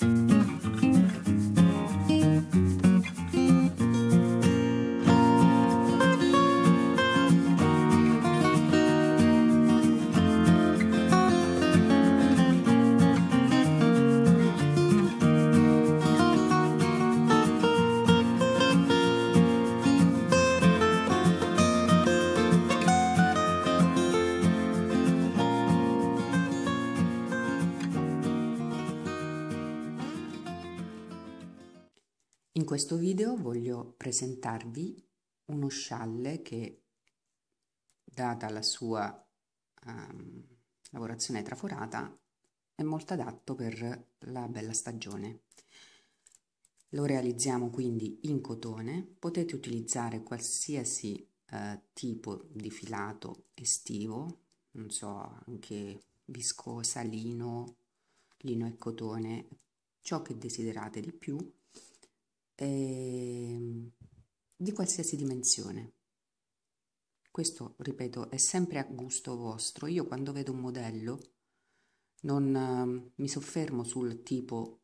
Thank you. questo video voglio presentarvi uno scialle che, data la sua um, lavorazione traforata, è molto adatto per la bella stagione. Lo realizziamo quindi in cotone, potete utilizzare qualsiasi eh, tipo di filato estivo, non so, anche viscosa, lino, lino e cotone, ciò che desiderate di più eh, di qualsiasi dimensione. Questo, ripeto, è sempre a gusto vostro. Io quando vedo un modello non eh, mi soffermo sul tipo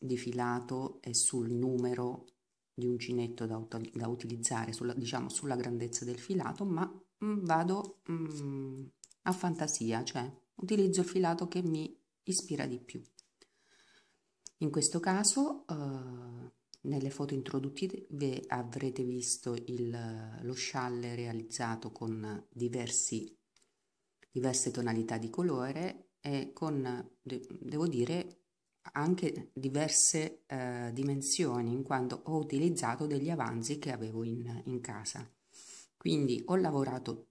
di filato e sul numero di uncinetto da, da utilizzare, sulla, diciamo sulla grandezza del filato, ma mh, mm, vado mh, mm, a fantasia, cioè utilizzo il filato che mi ispira di più. In questo caso eh, nelle foto introduttive avrete visto il, lo scialle realizzato con diversi, diverse tonalità di colore e con, devo dire, anche diverse eh, dimensioni in quanto ho utilizzato degli avanzi che avevo in, in casa. Quindi ho lavorato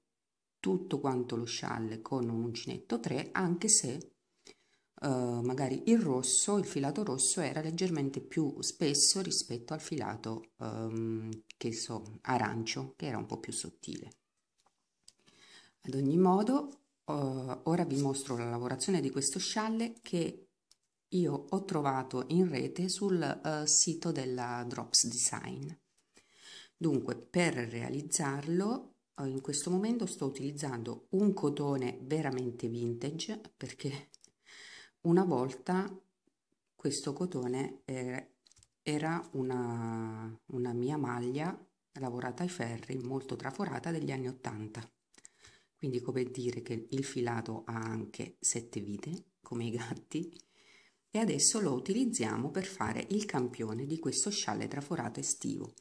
tutto quanto lo scialle con un uncinetto 3 anche se eh, magari il rosso, il filato rosso era leggermente più spesso rispetto al filato ehm, che so, arancio, che era un po' più sottile. Ad ogni modo, eh, ora vi mostro la lavorazione di questo scialle che io ho trovato in rete sul eh, sito della Drops Design. Dunque, per realizzarlo eh, in questo momento sto utilizzando un cotone veramente vintage perché una volta questo cotone eh, era una, una mia maglia lavorata ai ferri, molto traforata degli anni 80. Quindi come dire che il filato ha anche sette vite, come i gatti, e adesso lo utilizziamo per fare il campione di questo scialle traforato estivo.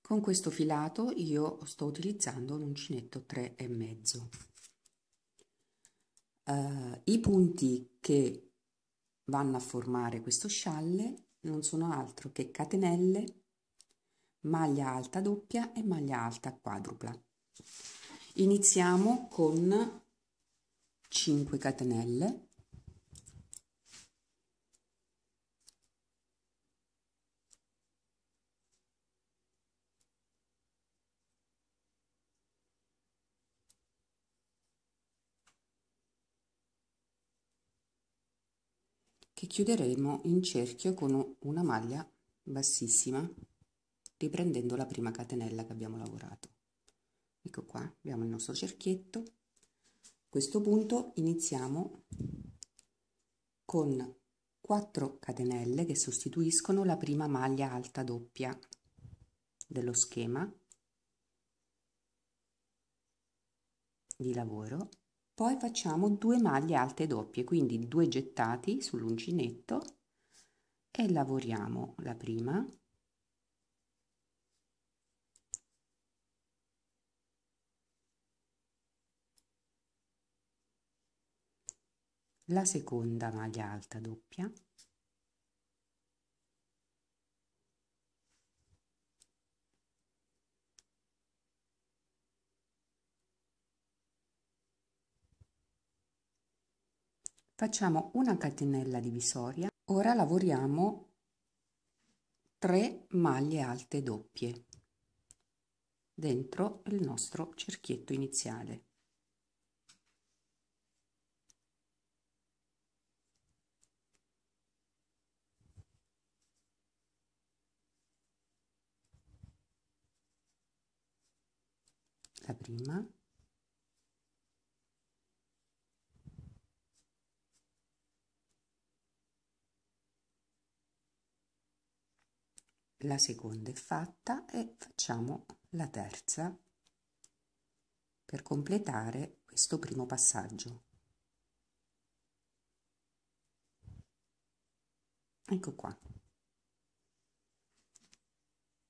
Con questo filato io sto utilizzando l'uncinetto mezzo eh, i punti che vanno a formare questo scialle non sono altro che catenelle, maglia alta doppia e maglia alta quadrupla. Iniziamo con 5 catenelle che chiuderemo in cerchio con una maglia bassissima riprendendo la prima catenella che abbiamo lavorato ecco qua abbiamo il nostro cerchietto a questo punto iniziamo con 4 catenelle che sostituiscono la prima maglia alta doppia dello schema di lavoro poi facciamo due maglie alte doppie quindi due gettati sull'uncinetto e lavoriamo la prima la seconda maglia alta doppia Facciamo una catenella divisoria. Ora lavoriamo 3 maglie alte doppie dentro il nostro cerchietto iniziale. La prima la seconda è fatta e facciamo la terza per completare questo primo passaggio ecco qua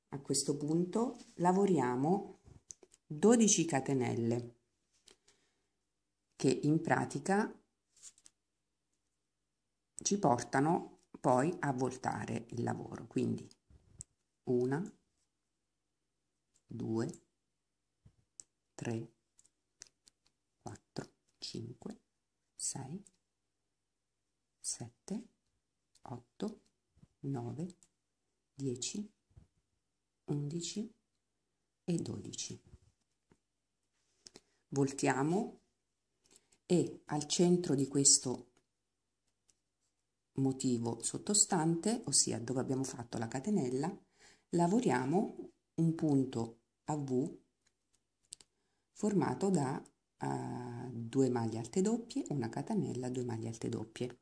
a questo punto lavoriamo 12 catenelle che in pratica ci portano poi a voltare il lavoro quindi una, due, tre, quattro, cinque, sei, sette, otto, nove, dieci, undici e dodici. Voltiamo e al centro di questo motivo sottostante, ossia dove abbiamo fatto la catenella, lavoriamo un punto a V formato da uh, due maglie alte doppie, una catenella, due maglie alte doppie.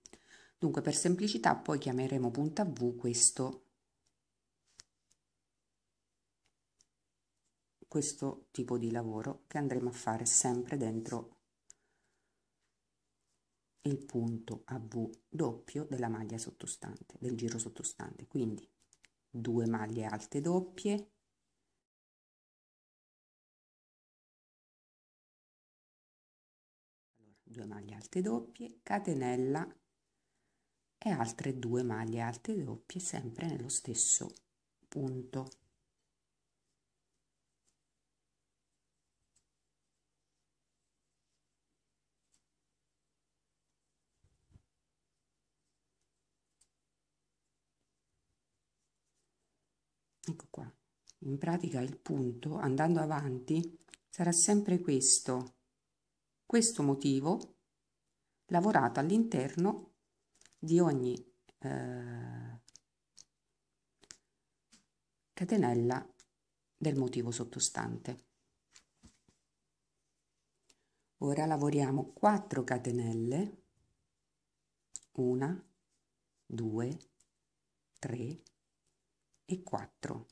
Dunque per semplicità poi chiameremo punta V questo, questo tipo di lavoro che andremo a fare sempre dentro il punto a V doppio della maglia sottostante, del giro sottostante. Quindi 2 maglie alte doppie, allora, 2 maglie alte doppie, catenella e altre 2 maglie alte doppie sempre nello stesso punto. ecco qua in pratica il punto andando avanti sarà sempre questo questo motivo lavorato all'interno di ogni eh, catenella del motivo sottostante ora lavoriamo 4 catenelle 1 2 3 e 4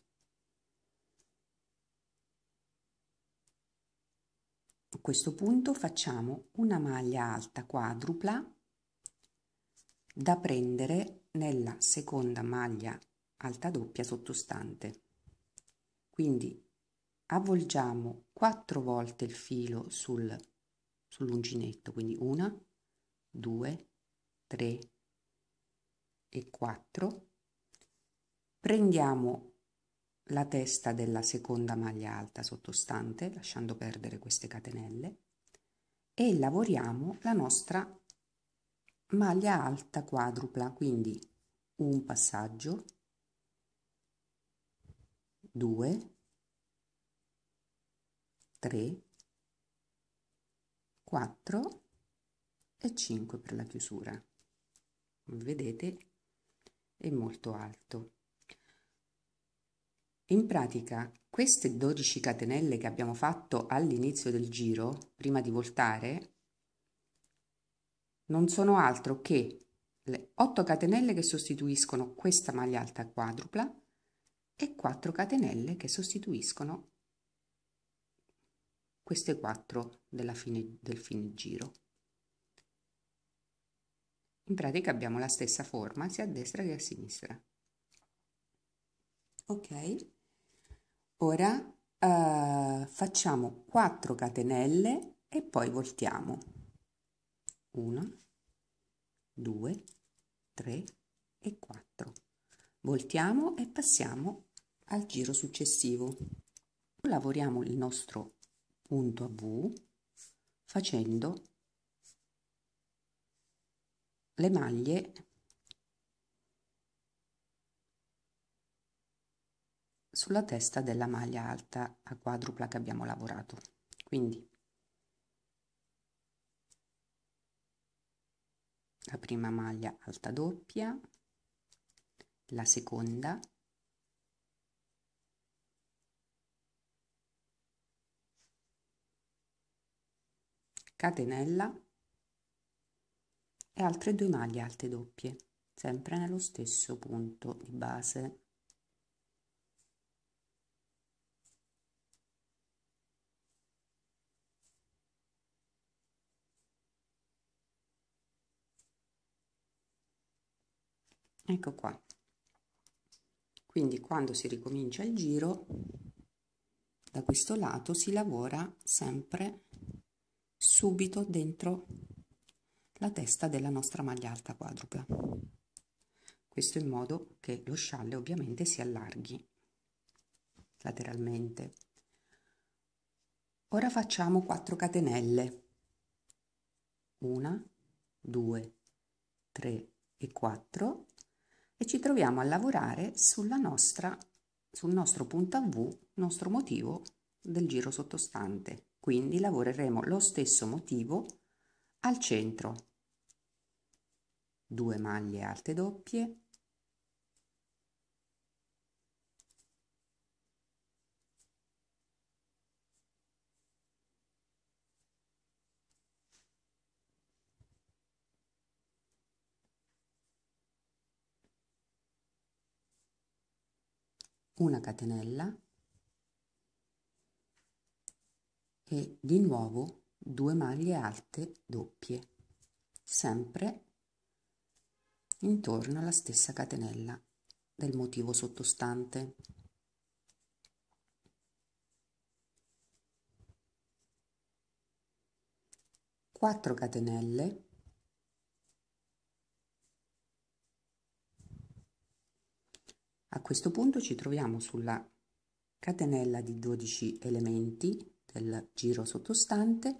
a questo punto facciamo una maglia alta quadrupla da prendere nella seconda maglia alta doppia sottostante quindi avvolgiamo quattro volte il filo sul sull'uncinetto quindi una due tre e 4 Prendiamo la testa della seconda maglia alta sottostante, lasciando perdere queste catenelle, e lavoriamo la nostra maglia alta quadrupla, quindi un passaggio, 2, 3, 4 e 5 per la chiusura. vedete è molto alto. In pratica, queste 12 catenelle che abbiamo fatto all'inizio del giro, prima di voltare, non sono altro che le 8 catenelle che sostituiscono questa maglia alta quadrupla e 4 catenelle che sostituiscono queste 4 della fine, del fine giro. In pratica abbiamo la stessa forma sia a destra che a sinistra. Ok. Ora uh, facciamo 4 catenelle e poi voltiamo. 1, 2, 3 e 4. Voltiamo e passiamo al giro successivo. Lavoriamo il nostro punto a V facendo le maglie sulla testa della maglia alta a quadrupla che abbiamo lavorato. Quindi la prima maglia alta doppia, la seconda, catenella e altre due maglie alte doppie, sempre nello stesso punto di base. ecco qua quindi quando si ricomincia il giro da questo lato si lavora sempre subito dentro la testa della nostra maglia alta quadrupla questo in modo che lo scialle ovviamente si allarghi lateralmente ora facciamo 4 catenelle 1 2 3 e 4 e ci troviamo a lavorare sulla nostra, sul nostro punto V, nostro motivo del giro sottostante. Quindi lavoreremo lo stesso motivo al centro. 2 maglie alte doppie, una catenella e di nuovo due maglie alte doppie sempre intorno alla stessa catenella del motivo sottostante quattro catenelle A questo punto ci troviamo sulla catenella di 12 elementi del giro sottostante,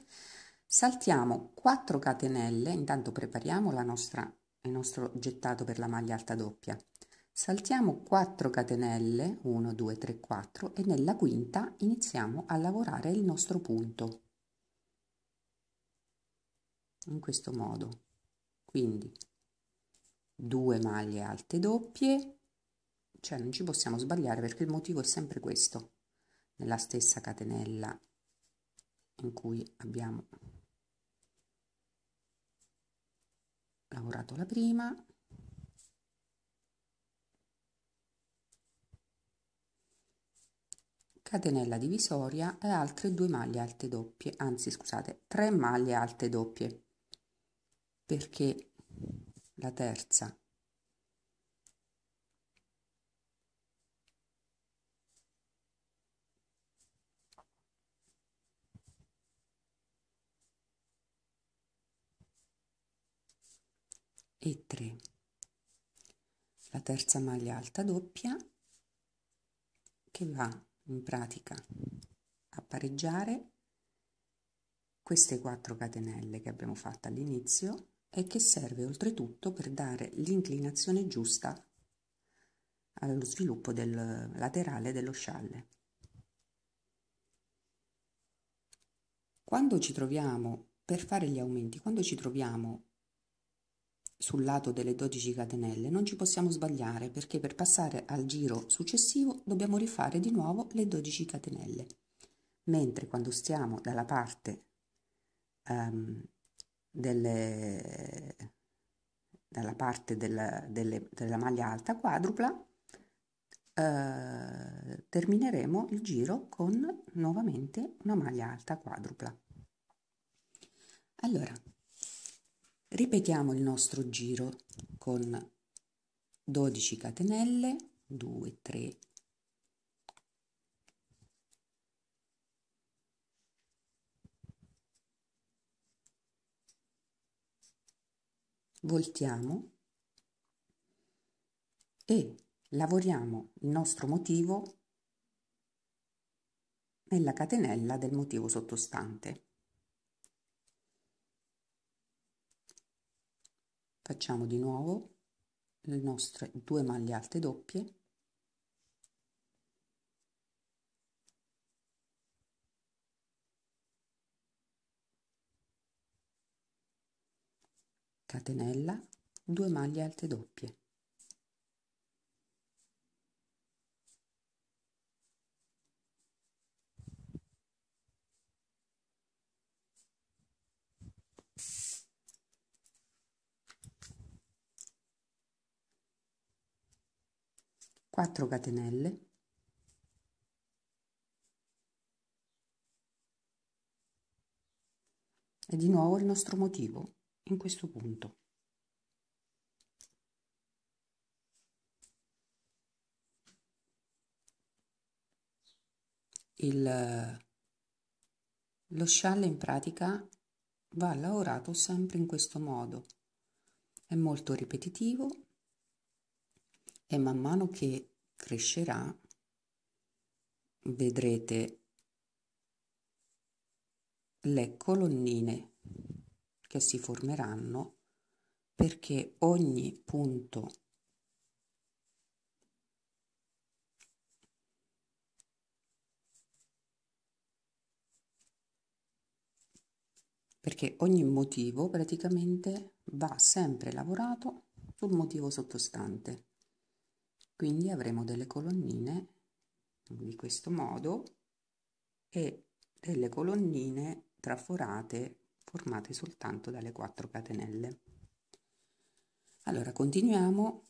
saltiamo 4 catenelle, intanto prepariamo la nostra, il nostro gettato per la maglia alta doppia, saltiamo 4 catenelle, 1, 2, 3, 4 e nella quinta iniziamo a lavorare il nostro punto, in questo modo, quindi 2 maglie alte doppie, cioè non ci possiamo sbagliare perché il motivo è sempre questo. Nella stessa catenella in cui abbiamo lavorato la prima. catenella divisoria e altre due maglie alte doppie, anzi scusate, tre maglie alte doppie, perché la terza e 3 la terza maglia alta doppia che va in pratica a pareggiare queste 4 catenelle che abbiamo fatto all'inizio e che serve oltretutto per dare l'inclinazione giusta allo sviluppo del laterale dello scialle. Quando ci troviamo per fare gli aumenti, quando ci troviamo sul lato delle 12 catenelle non ci possiamo sbagliare perché per passare al giro successivo dobbiamo rifare di nuovo le 12 catenelle mentre quando stiamo dalla parte um, delle, dalla parte della, delle, della maglia alta quadrupla eh, termineremo il giro con nuovamente una maglia alta quadrupla allora Ripetiamo il nostro giro con 12 catenelle, 2, 3, 4. voltiamo e lavoriamo il nostro motivo nella catenella del motivo sottostante. facciamo di nuovo le nostre due maglie alte doppie catenella 2 maglie alte doppie 4 catenelle e di nuovo il nostro motivo in questo punto il eh, lo scialle in pratica va lavorato sempre in questo modo è molto ripetitivo e man mano che crescerà vedrete le colonnine che si formeranno perché ogni punto perché ogni motivo praticamente va sempre lavorato sul motivo sottostante quindi avremo delle colonnine di questo modo e delle colonnine traforate formate soltanto dalle 4 catenelle allora continuiamo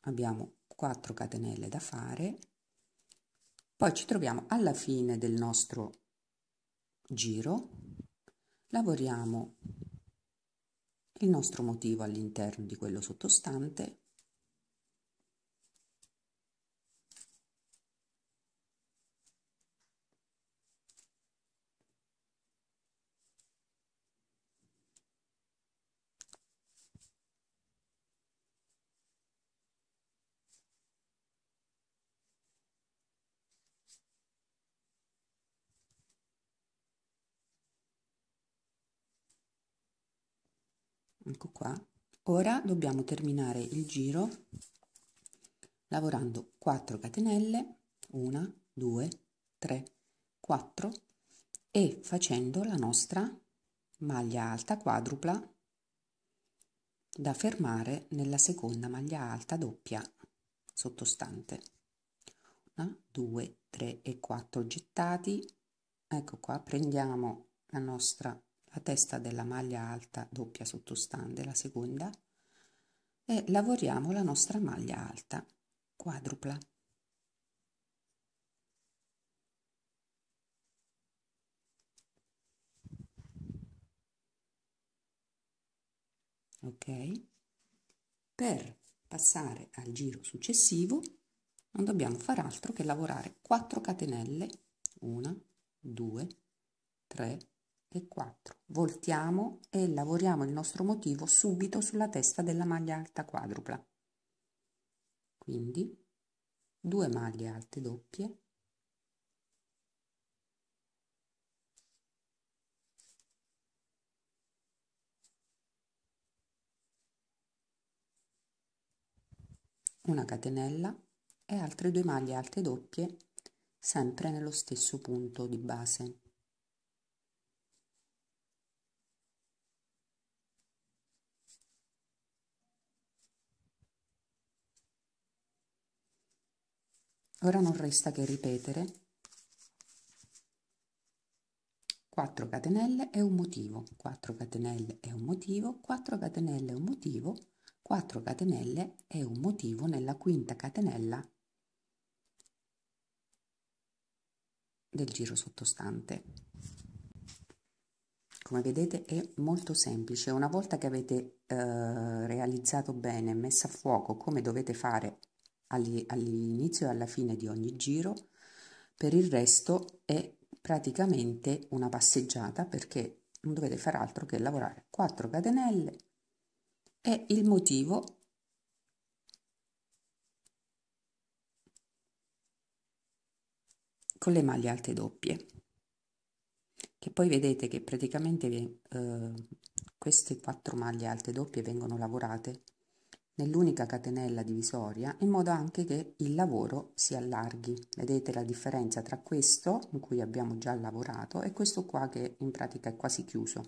abbiamo 4 catenelle da fare poi ci troviamo alla fine del nostro giro lavoriamo il nostro motivo all'interno di quello sottostante ecco qua ora dobbiamo terminare il giro lavorando 4 catenelle 1 2 3 4 e facendo la nostra maglia alta quadrupla da fermare nella seconda maglia alta doppia sottostante 1 2 3 e 4 gettati ecco qua prendiamo la nostra la testa della maglia alta doppia sottostante, la seconda, e lavoriamo la nostra maglia alta quadrupla. Ok? Per passare al giro successivo non dobbiamo far altro che lavorare 4 catenelle 1 2 3 e 4. Voltiamo e lavoriamo il nostro motivo subito sulla testa della maglia alta quadrupla. Quindi 2 maglie alte doppie, una catenella e altre due maglie alte doppie sempre nello stesso punto di base. Ora non resta che ripetere 4 catenelle è un motivo, 4 catenelle è un motivo, 4 catenelle è un motivo, 4 catenelle è un motivo nella quinta catenella del giro sottostante. Come vedete è molto semplice, una volta che avete eh, realizzato bene, messo a fuoco come dovete fare all'inizio e alla fine di ogni giro, per il resto è praticamente una passeggiata perché non dovete fare altro che lavorare 4 catenelle e il motivo con le maglie alte doppie che poi vedete che praticamente eh, queste quattro maglie alte doppie vengono lavorate nell'unica catenella divisoria in modo anche che il lavoro si allarghi. Vedete la differenza tra questo in cui abbiamo già lavorato e questo qua che in pratica è quasi chiuso.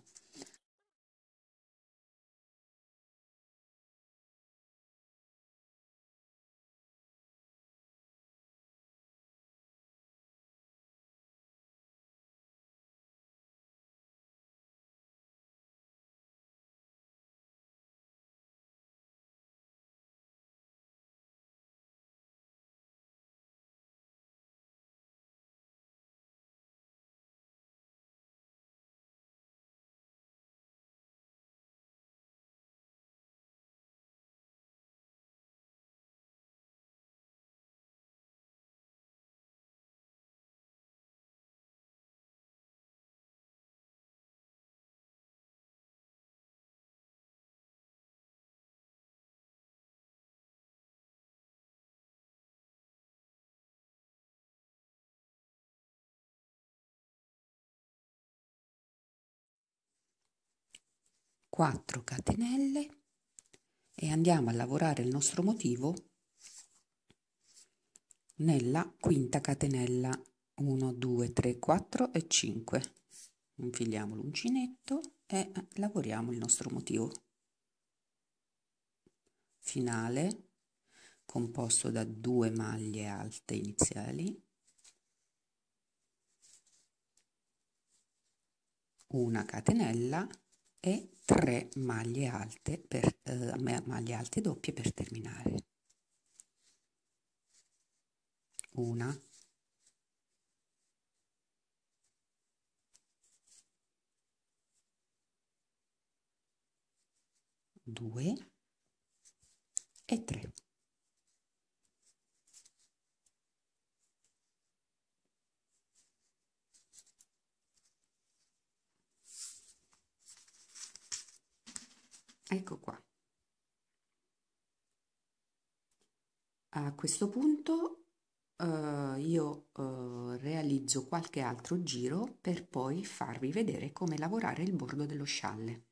4 catenelle e andiamo a lavorare il nostro motivo nella quinta catenella 1 2 3 4 e 5 infiliamo l'uncinetto e lavoriamo il nostro motivo finale composto da due maglie alte iniziali una catenella e 3 maglie alte, per, eh, maglie alte doppie per terminare. Una, due e tre. ecco qua a questo punto Uh, io uh, realizzo qualche altro giro per poi farvi vedere come lavorare il bordo dello scialle.